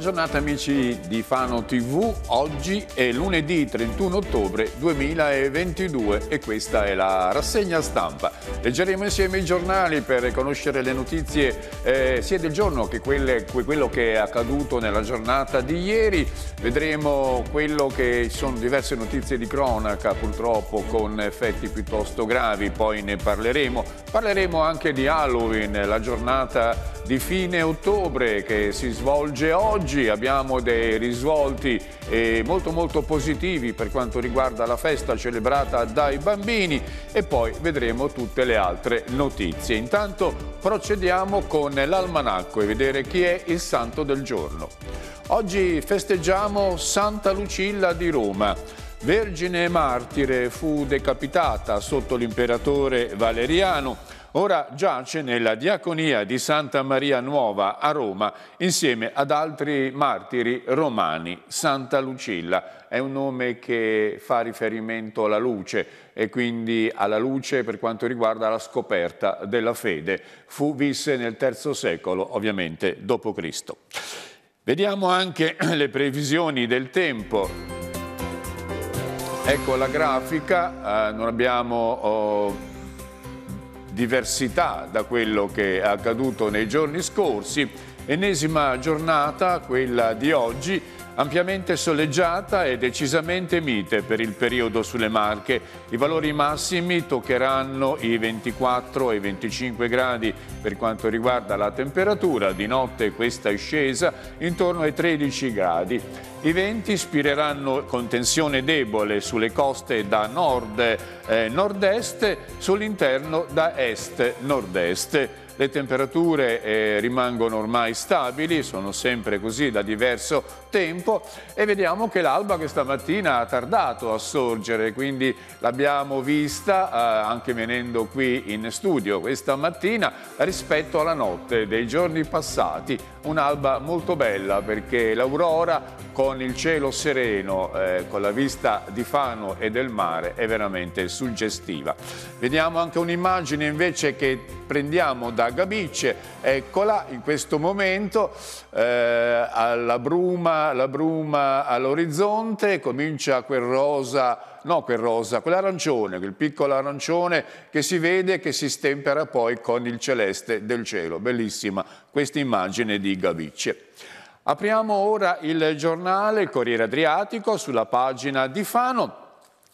giornata amici di Fano TV, oggi è lunedì 31 ottobre 2022 e questa è la rassegna stampa. Leggeremo insieme i giornali per conoscere le notizie eh, sia del giorno che quelle, quello che è accaduto nella giornata di ieri. Vedremo quello che sono diverse notizie di cronaca purtroppo con effetti piuttosto gravi, poi ne parleremo. Parleremo anche di Halloween, la giornata di fine ottobre che si svolge oggi. Abbiamo dei risvolti eh, molto molto positivi per quanto riguarda la festa celebrata dai bambini e poi vedremo tutte le le altre notizie. Intanto procediamo con l'almanacco e vedere chi è il santo del giorno. Oggi festeggiamo Santa Lucilla di Roma. Vergine martire fu decapitata sotto l'imperatore Valeriano, ora giace nella diaconia di Santa Maria Nuova a Roma insieme ad altri martiri romani. Santa Lucilla è un nome che fa riferimento alla luce, e quindi alla luce per quanto riguarda la scoperta della fede. Fu visse nel III secolo, ovviamente, d.C. Vediamo anche le previsioni del tempo. Ecco la grafica, eh, non abbiamo oh, diversità da quello che è accaduto nei giorni scorsi. Ennesima giornata, quella di oggi, ampiamente soleggiata e decisamente mite per il periodo sulle Marche. I valori massimi toccheranno i 24 e i 25 gradi per quanto riguarda la temperatura, di notte questa è scesa intorno ai 13 gradi. I venti spireranno con tensione debole sulle coste da nord-nord-est, eh, sull'interno da est-nord-est. Le temperature eh, rimangono ormai stabili, sono sempre così da diverso tempo e vediamo che l'alba questa mattina ha tardato a sorgere, quindi l'abbiamo vista eh, anche venendo qui in studio questa mattina rispetto alla notte dei giorni passati un'alba molto bella perché l'aurora con il cielo sereno, eh, con la vista di Fano e del mare è veramente suggestiva. Vediamo anche un'immagine invece che prendiamo da Gabice, eccola in questo momento eh, alla bruma, la bruma all'orizzonte, comincia quel rosa no quel rosa, quell'arancione, quel piccolo arancione che si vede e che si stempera poi con il celeste del cielo. Bellissima questa immagine di Gavicce. Apriamo ora il giornale, Corriere Adriatico, sulla pagina di Fano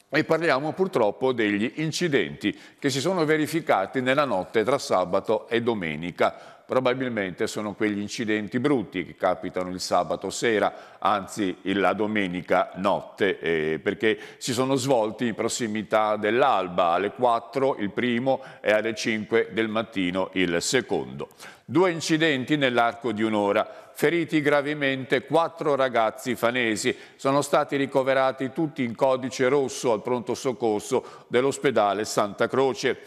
e parliamo purtroppo degli incidenti che si sono verificati nella notte tra sabato e domenica probabilmente sono quegli incidenti brutti che capitano il sabato sera, anzi la domenica notte, eh, perché si sono svolti in prossimità dell'alba, alle 4 il primo e alle 5 del mattino il secondo. Due incidenti nell'arco di un'ora, feriti gravemente quattro ragazzi fanesi. Sono stati ricoverati tutti in codice rosso al pronto soccorso dell'ospedale Santa Croce.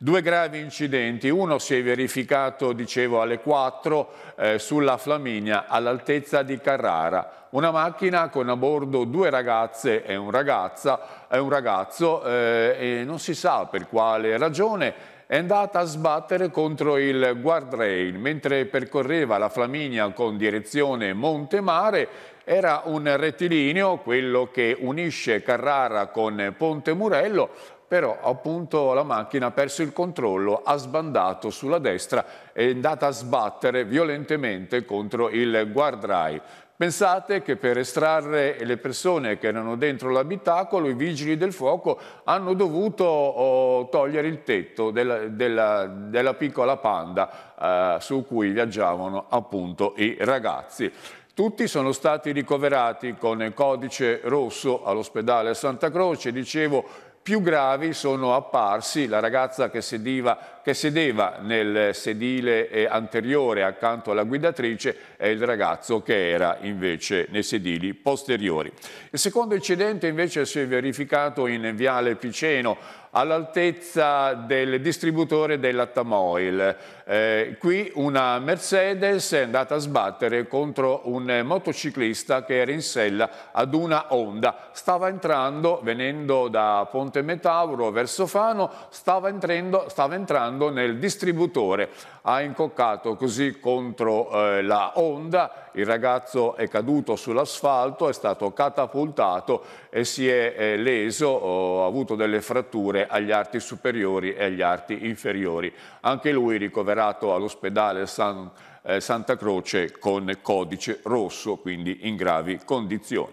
Due gravi incidenti, uno si è verificato, dicevo, alle 4 eh, sulla Flaminia all'altezza di Carrara. Una macchina con a bordo due ragazze e un, ragazza, e un ragazzo eh, e non si sa per quale ragione è andata a sbattere contro il guardrail mentre percorreva la Flaminia con direzione Montemare era un rettilineo, quello che unisce Carrara con Ponte Murello, però appunto la macchina ha perso il controllo, ha sbandato sulla destra e è andata a sbattere violentemente contro il guardrail. Pensate che per estrarre le persone che erano dentro l'abitacolo i vigili del fuoco hanno dovuto oh, togliere il tetto della, della, della piccola panda eh, su cui viaggiavano appunto i ragazzi. Tutti sono stati ricoverati con codice rosso all'ospedale Santa Croce, dicevo più gravi sono apparsi la ragazza che sediva che sedeva nel sedile eh, anteriore accanto alla guidatrice e il ragazzo che era invece nei sedili posteriori. Il secondo incidente invece si è verificato in Viale Piceno all'altezza del distributore della Tamoil. Eh, qui una Mercedes è andata a sbattere contro un motociclista che era in sella ad una Honda. Stava entrando, venendo da Ponte Metauro verso Fano, stava entrando, stava entrando entrando nel distributore. Ha incoccato così contro eh, la Honda, il ragazzo è caduto sull'asfalto, è stato catapultato e si è eh, leso, oh, ha avuto delle fratture agli arti superiori e agli arti inferiori. Anche lui ricoverato all'ospedale San eh, Santa Croce con codice rosso, quindi in gravi condizioni.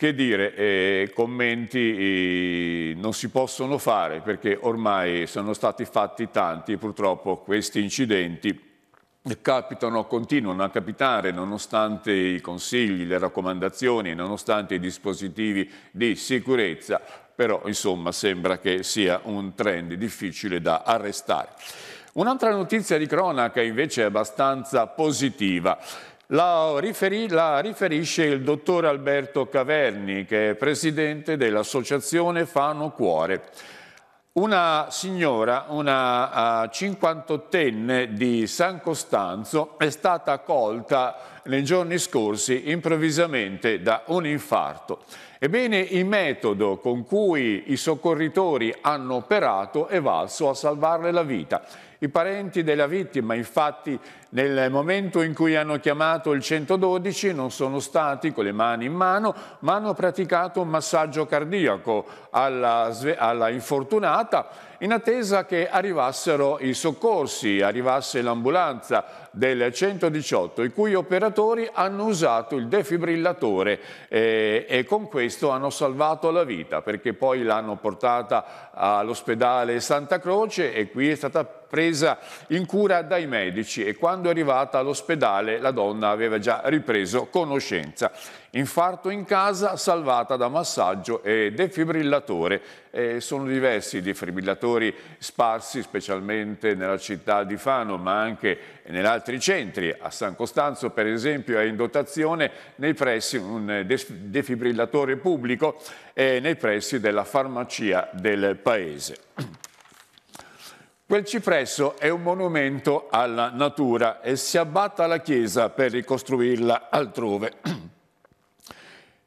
Che dire, eh, commenti non si possono fare perché ormai sono stati fatti tanti, purtroppo questi incidenti capitano, continuano a capitare nonostante i consigli, le raccomandazioni, nonostante i dispositivi di sicurezza, però insomma sembra che sia un trend difficile da arrestare. Un'altra notizia di cronaca invece è abbastanza positiva. La, riferì, la, riferisce il dottor Alberto Caverni, che è presidente dell'associazione Fano Cuore. Una signora, una ah, cinquantottenne di San Costanzo, è stata colta nei giorni scorsi improvvisamente da un infarto. Ebbene, il metodo con cui i soccorritori hanno operato è valso a salvarle la vita. I parenti della vittima infatti nel momento in cui hanno chiamato il 112 non sono stati con le mani in mano, ma hanno praticato un massaggio cardiaco alla, alla infortunata in attesa che arrivassero i soccorsi, arrivasse l'ambulanza del 118, i cui operatori hanno usato il defibrillatore eh, e con questo hanno salvato la vita, perché poi l'hanno portata all'ospedale Santa Croce e qui è stata presa in cura dai medici e quando quando è arrivata all'ospedale la donna aveva già ripreso conoscenza. Infarto in casa, salvata da massaggio e defibrillatore. Eh, sono diversi i defibrillatori sparsi specialmente nella città di Fano, ma anche negli altri centri. A San Costanzo, per esempio, è in dotazione nei pressi un defibrillatore pubblico e nei pressi della farmacia del paese. Quel cipresso è un monumento alla natura e si abbatta la chiesa per ricostruirla altrove.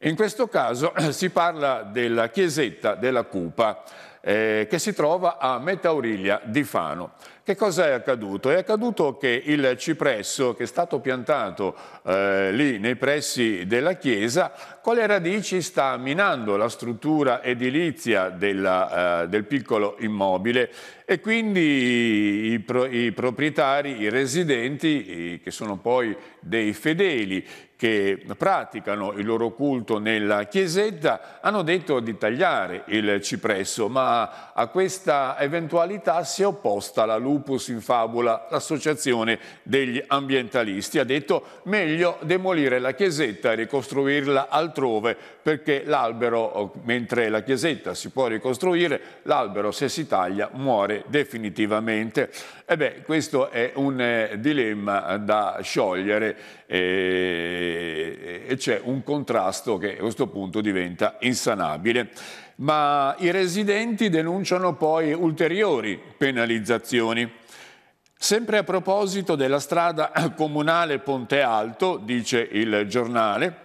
In questo caso si parla della chiesetta della Cupa eh, che si trova a Metauriglia di Fano. Che cosa è accaduto? È accaduto che il cipresso che è stato piantato eh, lì nei pressi della chiesa, con le radici sta minando la struttura edilizia della, eh, del piccolo immobile e quindi i, pro, i proprietari, i residenti, i, che sono poi dei fedeli che praticano il loro culto nella chiesetta, hanno detto di tagliare il cipresso, ma a questa eventualità si è opposta la luce Lupus in Fabula, l'associazione degli ambientalisti, ha detto meglio demolire la chiesetta e ricostruirla altrove perché l'albero, mentre la chiesetta si può ricostruire, l'albero se si taglia muore definitivamente. E beh, questo è un eh, dilemma eh, da sciogliere e c'è un contrasto che a questo punto diventa insanabile ma i residenti denunciano poi ulteriori penalizzazioni. Sempre a proposito della strada comunale Ponte Alto, dice il giornale,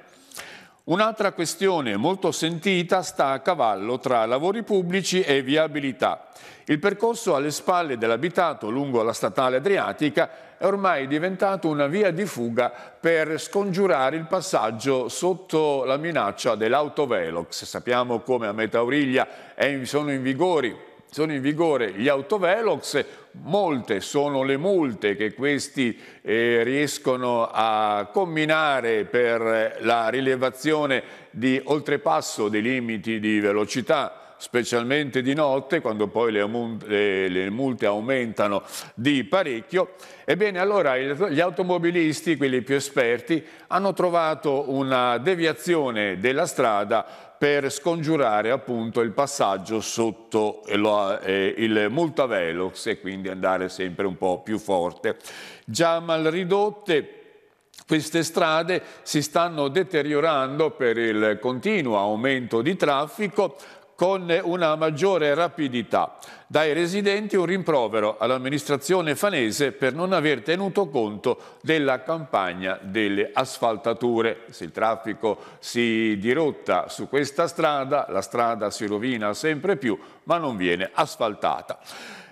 Un'altra questione molto sentita sta a cavallo tra lavori pubblici e viabilità. Il percorso alle spalle dell'abitato lungo la statale adriatica è ormai diventato una via di fuga per scongiurare il passaggio sotto la minaccia dell'autovelox. Sappiamo come a Metauriglia sono in vigore sono in vigore gli autovelox, molte sono le multe che questi eh, riescono a combinare per la rilevazione di oltrepasso dei limiti di velocità specialmente di notte, quando poi le, le, le multe aumentano di parecchio. Ebbene, allora il, gli automobilisti, quelli più esperti, hanno trovato una deviazione della strada per scongiurare appunto il passaggio sotto eh, il multavelox e quindi andare sempre un po' più forte. Già mal ridotte queste strade si stanno deteriorando per il continuo aumento di traffico, con una maggiore rapidità. Dai residenti un rimprovero all'amministrazione fanese per non aver tenuto conto della campagna delle asfaltature. Se il traffico si dirotta su questa strada, la strada si rovina sempre più, ma non viene asfaltata.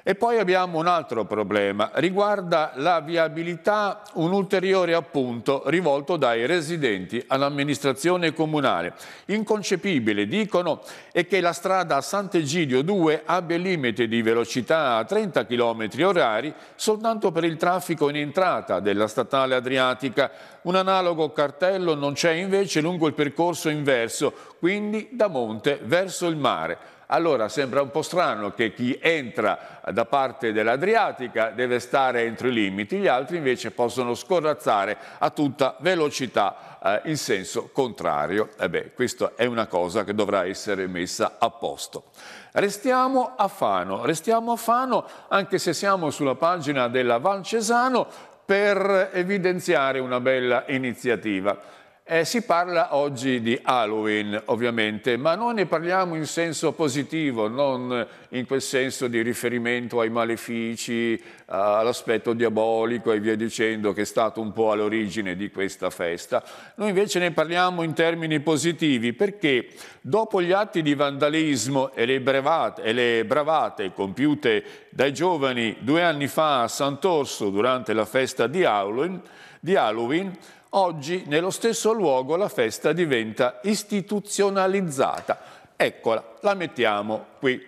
E poi abbiamo un altro problema, riguarda la viabilità, un ulteriore appunto rivolto dai residenti all'amministrazione comunale. Inconcepibile, dicono, è che la strada Sant'Egidio 2 abbia il limite di velocità a 30 km orari soltanto per il traffico in entrata della statale Adriatica. Un analogo cartello non c'è invece lungo il percorso inverso, quindi da monte verso il mare allora sembra un po' strano che chi entra da parte dell'Adriatica deve stare entro i limiti, gli altri invece possono scorrazzare a tutta velocità eh, in senso contrario. E eh beh, questa è una cosa che dovrà essere messa a posto. Restiamo a Fano, restiamo a Fano anche se siamo sulla pagina della Valcesano per evidenziare una bella iniziativa. Eh, si parla oggi di Halloween, ovviamente, ma noi ne parliamo in senso positivo, non in quel senso di riferimento ai malefici, all'aspetto diabolico e via dicendo, che è stato un po' all'origine di questa festa. Noi invece ne parliamo in termini positivi, perché dopo gli atti di vandalismo e le, brevate, e le bravate compiute dai giovani due anni fa a Sant'Orso durante la festa di Halloween, di Halloween Oggi nello stesso luogo la festa diventa istituzionalizzata. Eccola, la mettiamo qui.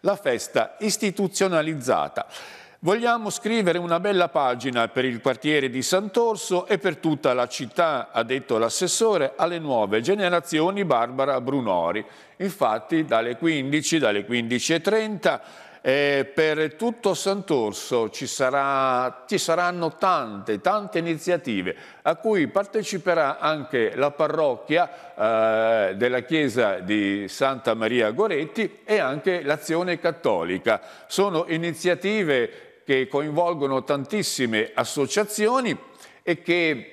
La festa istituzionalizzata. Vogliamo scrivere una bella pagina per il quartiere di Sant'Orso e per tutta la città, ha detto l'assessore alle nuove generazioni Barbara Brunori. Infatti dalle 15, dalle 15.30 e per tutto Sant'Orso ci, sarà, ci, saranno tante, tante iniziative a cui parteciperà anche la parrocchia eh, della chiesa di Santa Maria Goretti e anche l'azione cattolica. Sono iniziative che coinvolgono tantissime associazioni e che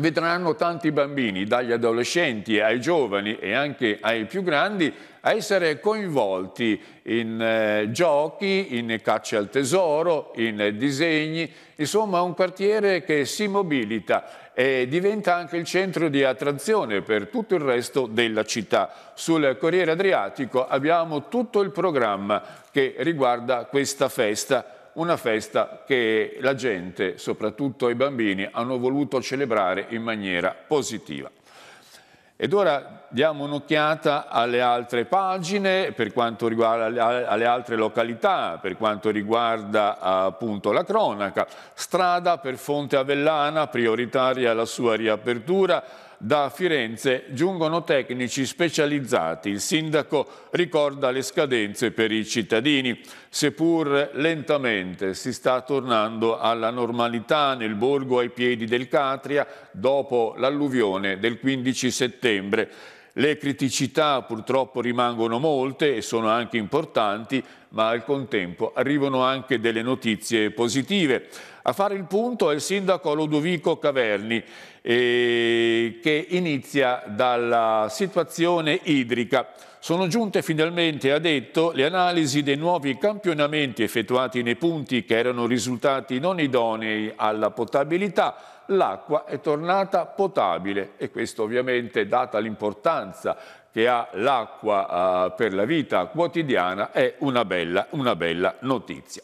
vedranno tanti bambini, dagli adolescenti ai giovani e anche ai più grandi, a essere coinvolti in eh, giochi, in cacce al tesoro, in eh, disegni, insomma un quartiere che si mobilita e diventa anche il centro di attrazione per tutto il resto della città. Sul Corriere Adriatico abbiamo tutto il programma che riguarda questa festa una festa che la gente, soprattutto i bambini, hanno voluto celebrare in maniera positiva. Ed ora diamo un'occhiata alle altre pagine per quanto riguarda alle altre località, per quanto riguarda appunto la cronaca. Strada per Fonte Avellana, prioritaria la sua riapertura. Da Firenze giungono tecnici specializzati. Il sindaco ricorda le scadenze per i cittadini. Seppur lentamente si sta tornando alla normalità nel borgo ai piedi del Catria dopo l'alluvione del 15 settembre. Le criticità purtroppo rimangono molte e sono anche importanti, ma al contempo arrivano anche delle notizie positive. A fare il punto è il sindaco Lodovico Caverni eh, che inizia dalla situazione idrica. Sono giunte finalmente, ha detto, le analisi dei nuovi campionamenti effettuati nei punti che erano risultati non idonei alla potabilità l'acqua è tornata potabile e questo ovviamente data l'importanza che ha l'acqua eh, per la vita quotidiana è una bella, una bella notizia.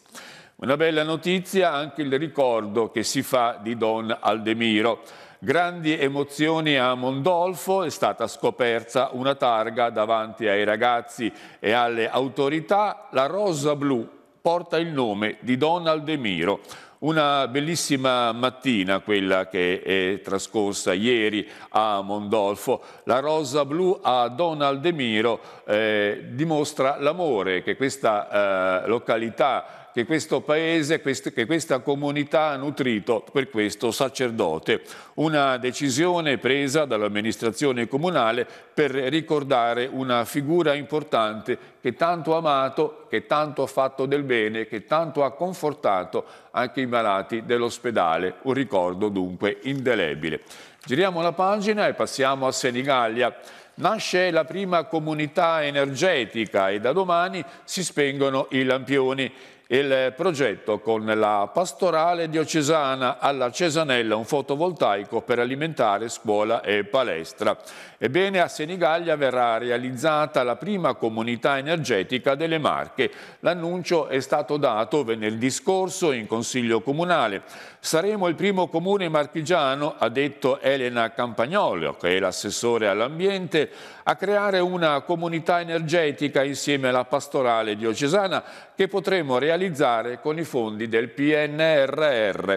Una bella notizia anche il ricordo che si fa di Don Aldemiro. Grandi emozioni a Mondolfo, è stata scoperta una targa davanti ai ragazzi e alle autorità, la rosa blu porta il nome di Don Aldemiro, una bellissima mattina, quella che è trascorsa ieri a Mondolfo, la rosa blu a Donald De Miro eh, dimostra l'amore che questa eh, località che questo paese, che questa comunità ha nutrito per questo sacerdote. Una decisione presa dall'amministrazione comunale per ricordare una figura importante che tanto ha amato, che tanto ha fatto del bene, che tanto ha confortato anche i malati dell'ospedale. Un ricordo dunque indelebile. Giriamo la pagina e passiamo a Senigallia. Nasce la prima comunità energetica e da domani si spengono i lampioni il progetto con la pastorale diocesana alla Cesanella, un fotovoltaico per alimentare scuola e palestra. Ebbene, a Senigallia verrà realizzata la prima comunità energetica delle Marche. L'annuncio è stato dato venerdì scorso in Consiglio Comunale. Saremo il primo comune marchigiano, ha detto Elena Campagnolo, che è l'assessore all'ambiente, a creare una comunità energetica insieme alla pastorale diocesana che potremo realizzare con i fondi del PNRR.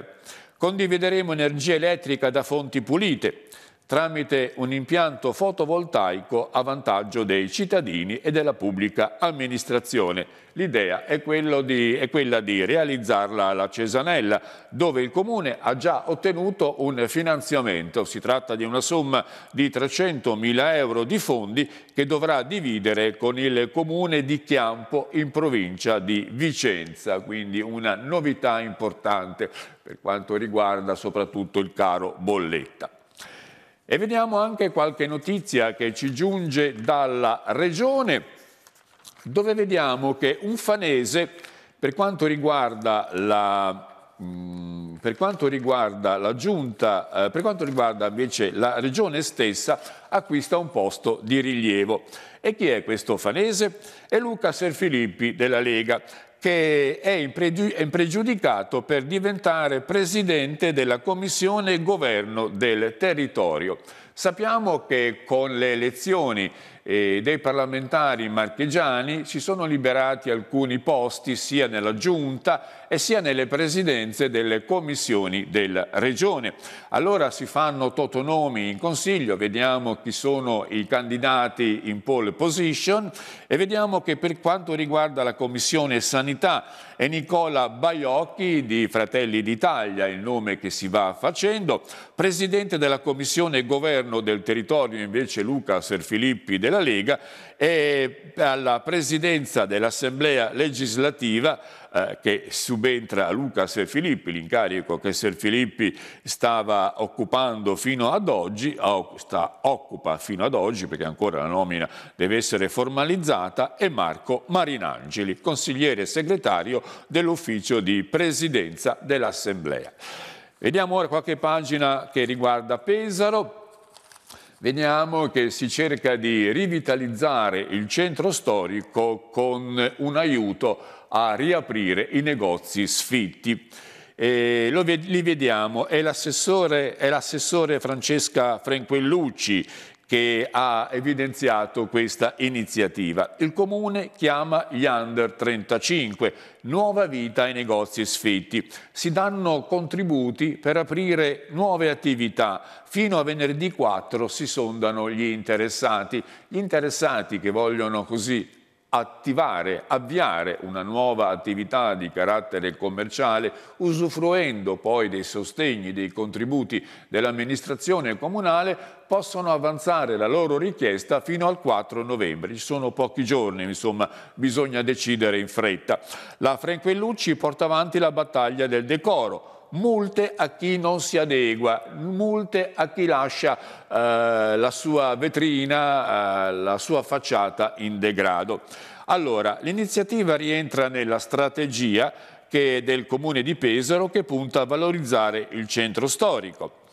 Condivideremo energia elettrica da fonti pulite tramite un impianto fotovoltaico a vantaggio dei cittadini e della pubblica amministrazione. L'idea è, è, quella di realizzarla alla Cesanella, dove il Comune ha già ottenuto un finanziamento. Si tratta di una somma di 300 mila euro di fondi che dovrà dividere con il Comune di Chiampo in provincia di Vicenza, quindi una novità importante per quanto riguarda soprattutto il caro bolletta. E vediamo anche qualche notizia che ci giunge dalla regione, dove vediamo che un fanese, per quanto riguarda la mm, per quanto riguarda la giunta, eh, per quanto riguarda invece la regione stessa, acquista un posto di rilievo. E chi è questo fanese? È Luca Serfilippi della Lega, che è impregiudicato per diventare presidente della Commissione Governo del Territorio. Sappiamo che con le elezioni eh, dei parlamentari marchegiani si sono liberati alcuni posti sia nella giunta e sia nelle presidenze delle commissioni della Regione. Allora si fanno totonomi in Consiglio, vediamo chi sono i candidati in pole position e vediamo che per quanto riguarda la Commissione Sanità è Nicola Baiocchi di Fratelli d'Italia, il nome che si va facendo, presidente della Commissione Governo del Territorio invece Luca Serfilippi della Lega e alla presidenza dell'Assemblea legislativa eh, che subentra a Luca Ser Filippi, l'incarico che Ser Filippi stava occupando fino ad oggi, sta, occupa fino ad oggi perché ancora la nomina deve essere formalizzata, e Marco Marinangeli, consigliere segretario dell'ufficio di presidenza dell'Assemblea. Vediamo ora qualche pagina che riguarda Pesaro. Vediamo che si cerca di rivitalizzare il centro storico con un aiuto a riaprire i negozi sfitti. E lo, li vediamo, è l'assessore, è l'assessore Francesca Franquellucci che ha evidenziato questa iniziativa. Il Comune chiama gli under 35, nuova vita ai negozi sfitti. Si danno contributi per aprire nuove attività. Fino a venerdì 4 si sondano gli interessati. Gli interessati che vogliono così attivare, avviare una nuova attività di carattere commerciale, usufruendo poi dei sostegni, dei contributi dell'amministrazione comunale, possono avanzare la loro richiesta fino al 4 novembre. Ci sono pochi giorni, insomma, bisogna decidere in fretta. La Franquellucci porta avanti la battaglia del decoro multe a chi non si adegua, multe a chi lascia eh, la sua vetrina, eh, la sua facciata in degrado. Allora, l'iniziativa rientra nella strategia del Comune di Pesaro che punta a valorizzare il centro storico.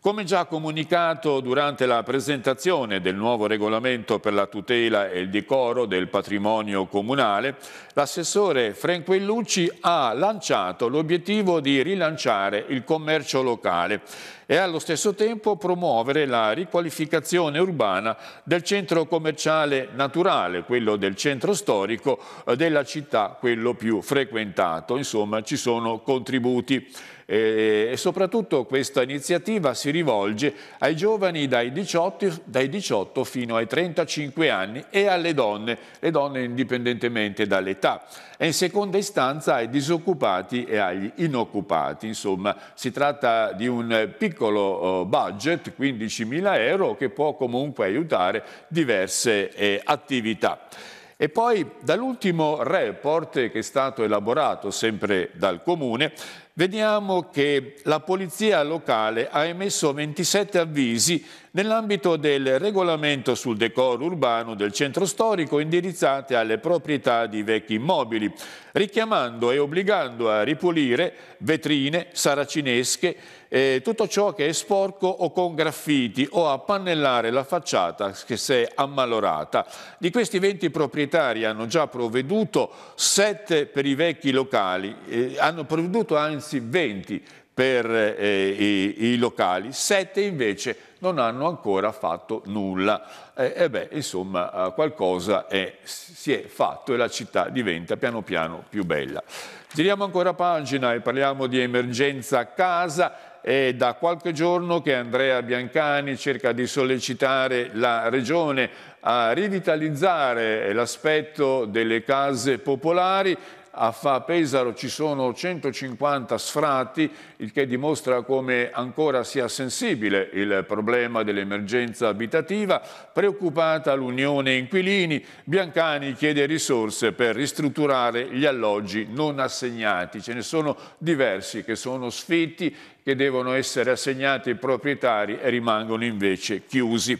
Come già comunicato durante la presentazione del nuovo regolamento per la tutela e il decoro del patrimonio comunale, l'assessore Franquellucci ha lanciato l'obiettivo di rilanciare il commercio locale e allo stesso tempo promuovere la riqualificazione urbana del centro commerciale naturale, quello del centro storico eh, della città, quello più frequentato. Insomma, ci sono contributi. Eh, e, soprattutto questa iniziativa si rivolge ai giovani dai 18, dai 18 fino ai 35 anni e alle donne, le donne indipendentemente dall'età e in seconda istanza ai disoccupati e agli inoccupati. Insomma, si tratta di un piccolo oh, budget, 15.000 euro, che può comunque aiutare diverse eh, attività. E poi dall'ultimo report che è stato elaborato sempre dal Comune vediamo che la polizia locale ha emesso 27 avvisi nell'ambito del regolamento sul decoro urbano del centro storico indirizzate alle proprietà di vecchi immobili, richiamando e obbligando a ripulire vetrine, saracinesche, eh, tutto ciò che è sporco o con graffiti o a pannellare la facciata che si è ammalorata. Di questi 20 proprietari hanno già provveduto 7 per i vecchi locali, eh, hanno provveduto anzi anzi 20 per eh, i, i, locali, 7 invece non hanno ancora fatto nulla. Eh, e beh, insomma, eh, qualcosa è, si è fatto e la città diventa piano piano più bella. Giriamo ancora pagina e parliamo di emergenza a casa. È da qualche giorno che Andrea Biancani cerca di sollecitare la Regione a rivitalizzare l'aspetto delle case popolari a Fa Pesaro ci sono 150 sfratti, il che dimostra come ancora sia sensibile il problema dell'emergenza abitativa. Preoccupata l'Unione Inquilini, Biancani chiede risorse per ristrutturare gli alloggi non assegnati. Ce ne sono diversi che sono sfitti, che devono essere assegnati ai proprietari e rimangono invece chiusi.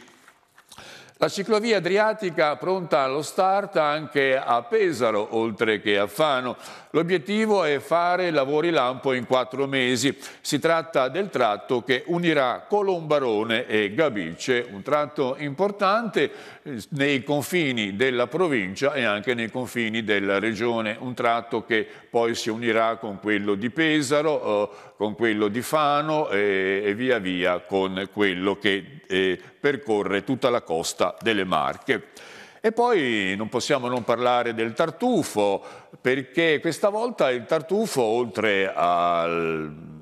La ciclovia adriatica pronta allo start anche a Pesaro, oltre che a Fano. L'obiettivo è fare lavori lampo in quattro mesi. Si tratta del tratto che unirà Colombarone e Gabice, un tratto importante eh, nei confini della provincia e anche nei confini della regione, un tratto che poi si unirà con quello di Pesaro, eh, con quello di Fano eh, e, via via con quello che eh, percorre tutta la costa delle Marche. E poi non possiamo non parlare del tartufo, perché questa volta il tartufo, oltre al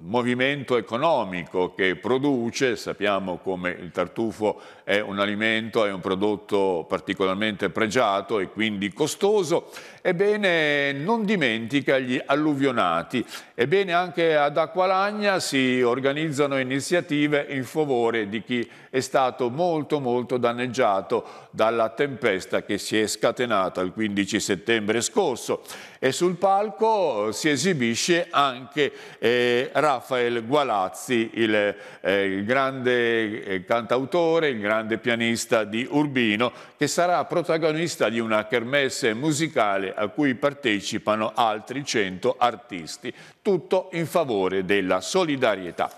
movimento economico che produce, sappiamo come il tartufo è un alimento, è un prodotto particolarmente pregiato e quindi costoso, ebbene non dimentica gli alluvionati, ebbene anche ad Acqualagna si organizzano iniziative in favore di chi è stato molto molto danneggiato dalla tempesta che si è scatenata il 15 settembre scorso e sul palco si esibisce anche eh, Rafael Gualazzi, il, eh, il grande eh, cantautore, il grande pianista di Urbino, che sarà protagonista di una kermesse musicale a cui partecipano altri 100 artisti, tutto in favore della solidarietà.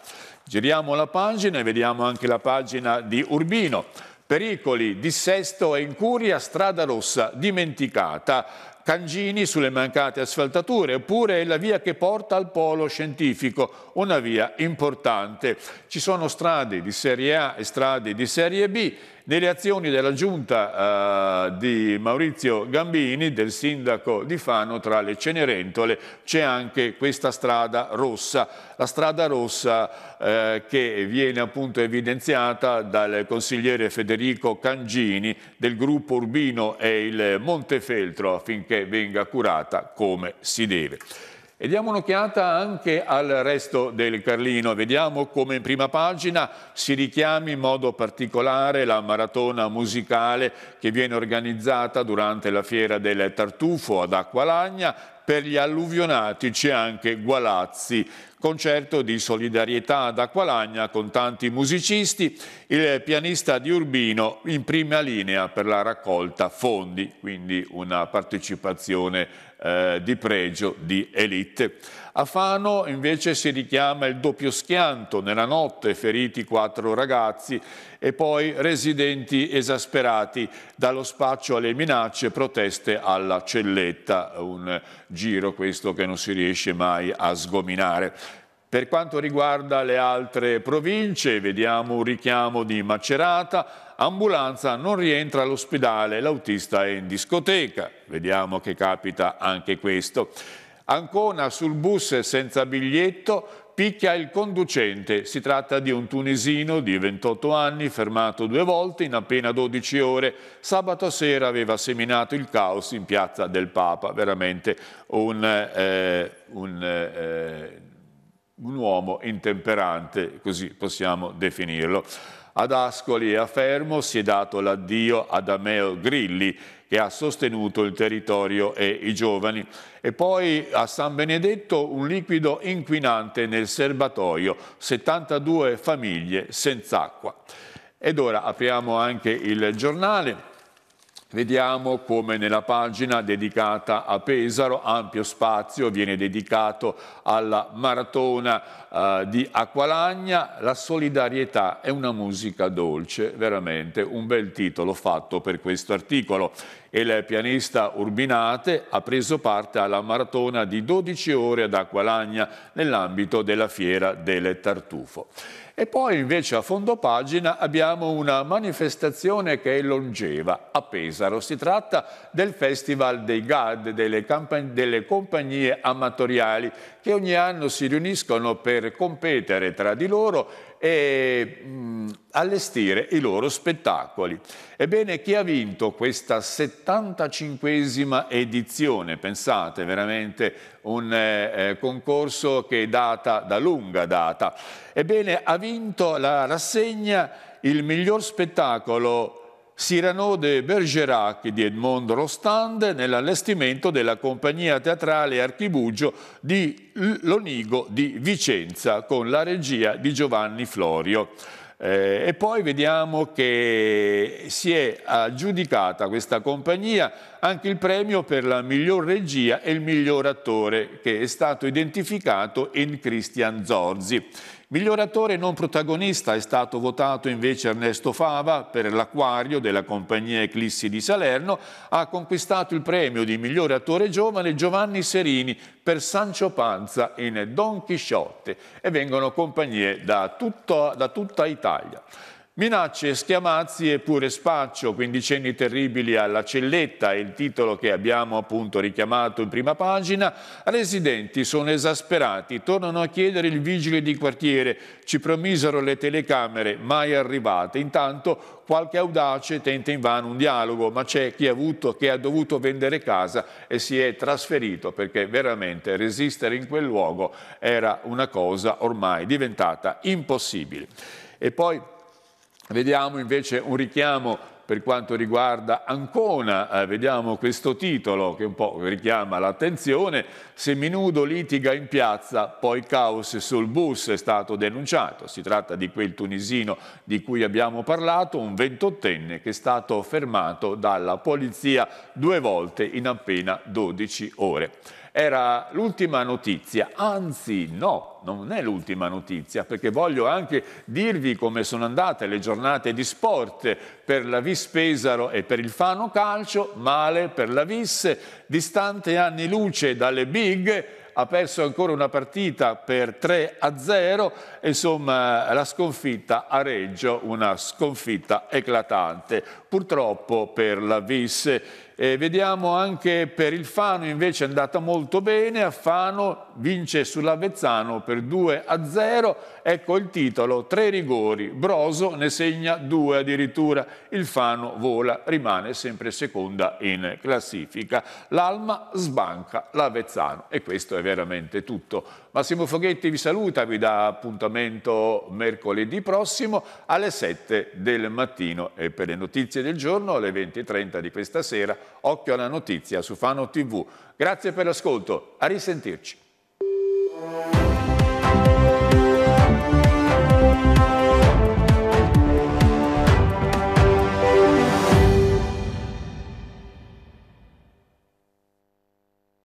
Giriamo la pagina e vediamo anche la pagina di Urbino. Pericoli, dissesto e incuria, strada rossa dimenticata. Cangini sulle mancate asfaltature, oppure la via che porta al polo scientifico, una via importante. Ci sono strade di serie A e strade di serie B delle azioni della giunta eh, di Maurizio Gambini, del sindaco di Fano, tra le Cenerentole c'è anche questa strada rossa, la strada rossa eh, che viene appunto evidenziata dal consigliere Federico Cangini del gruppo Urbino e il Montefeltro affinché venga curata come si deve. E diamo un'occhiata anche al resto del Carlino, vediamo come in prima pagina si richiami in modo particolare la maratona musicale che viene organizzata durante la fiera del Tartufo ad Acqualagna per gli alluvionati c'è anche Gualazzi, concerto di solidarietà ad Acqualagna con tanti musicisti, il pianista di Urbino in prima linea per la raccolta fondi, quindi una partecipazione eh, di pregio di elite. A Fano invece si richiama il doppio schianto, nella notte feriti quattro ragazzi e poi residenti esasperati dallo spaccio alle minacce, proteste alla celletta, un giro questo che non si riesce mai a sgominare. Per quanto riguarda le altre province, vediamo un richiamo di Macerata, ambulanza non rientra all'ospedale, l'autista è in discoteca, vediamo che capita anche questo. Ancona sul bus senza biglietto picchia il conducente. Si tratta di un tunisino di 28 anni fermato due volte in appena 12 ore. Sabato sera aveva seminato il caos in piazza del Papa. Veramente un, eh, un, eh, un uomo intemperante, così possiamo definirlo. Ad Ascoli e a Fermo si è dato l'addio ad Ameo Grilli e ha sostenuto il territorio e i giovani. E poi a San Benedetto un liquido inquinante nel serbatoio, 72 famiglie senza acqua. Ed ora apriamo anche il giornale. Vediamo come nella pagina dedicata a Pesaro ampio spazio viene dedicato alla maratona eh, di Acqualagna, La solidarietà è una musica dolce, veramente un bel titolo fatto per questo articolo. Il pianista Urbinate ha preso parte alla maratona di 12 ore ad Acqualagna nell'ambito della Fiera del Tartufo. E poi invece a fondo pagina abbiamo una manifestazione che è longeva a Pesaro. Si tratta del Festival dei GAD, delle, delle compagnie amatoriali che ogni anno si riuniscono per poter competere tra di loro e mh, allestire i loro spettacoli. Ebbene, chi ha vinto questa 75esima edizione? Pensate, veramente un eh, eh, concorso che è data da lunga data. Ebbene, ha vinto la rassegna il miglior spettacolo Cyrano de Bergerac di Edmond Rostand nell'allestimento della compagnia teatrale Archibugio di Lonigo di Vicenza con la regia di Giovanni Florio. Eh, e poi vediamo che si è aggiudicata questa compagnia anche il premio per la miglior regia e il miglior attore che è stato identificato in Christian Zorzi. Miglior attore non protagonista è stato votato invece Ernesto Fava per l'Aquario della compagnia Eclissi di Salerno. Ha conquistato il premio di miglior attore giovane Giovanni Serini per Sancio Panza in Don Chisciotte e vengono compagnie da, tutto, da tutta Italia. Minacce, schiamazzi e pure spaccio, quindicenni terribili alla celletta, è il titolo che abbiamo appunto richiamato in prima pagina. Residenti sono esasperati, tornano a chiedere il vigile di quartiere, ci promisero le telecamere, mai arrivate. Intanto qualche audace tenta invano un dialogo, ma c'è chi avuto, ha dovuto vendere casa e si è trasferito perché veramente resistere in quel luogo era una cosa ormai diventata impossibile. E poi Vediamo invece un richiamo per quanto riguarda Ancona, eh, vediamo questo titolo che un po' richiama l'attenzione, Seminudo litiga in piazza, poi caos sul bus è stato denunciato. Si tratta di quel tunisino di cui abbiamo parlato, un ventottenne che è stato fermato dalla polizia due volte in appena 12 ore era l'ultima notizia, anzi no, non è l'ultima notizia, perché voglio anche dirvi come sono andate le giornate di sport per la Vis Pesaro e per il Fano Calcio, male per la Vis, distante anni luce dalle big, ha perso ancora una partita per 3 a 0, insomma la sconfitta a Reggio, una sconfitta eclatante, purtroppo per la Vis. Eh, vediamo anche per il Fano invece è andata molto bene, a Fano vince sull'Avezzano per 2 a 0, ecco il titolo, tre rigori, Broso ne segna due addirittura, il Fano vola, rimane sempre seconda in classifica, l'Alma sbanca l'Avezzano e questo è veramente tutto. Massimo Foghetti vi saluta, vi dà appuntamento mercoledì prossimo alle 7 del mattino e per le notizie del giorno alle 20.30 di questa sera Occhio alla notizia su Fano TV. Grazie per l'ascolto, a risentirci.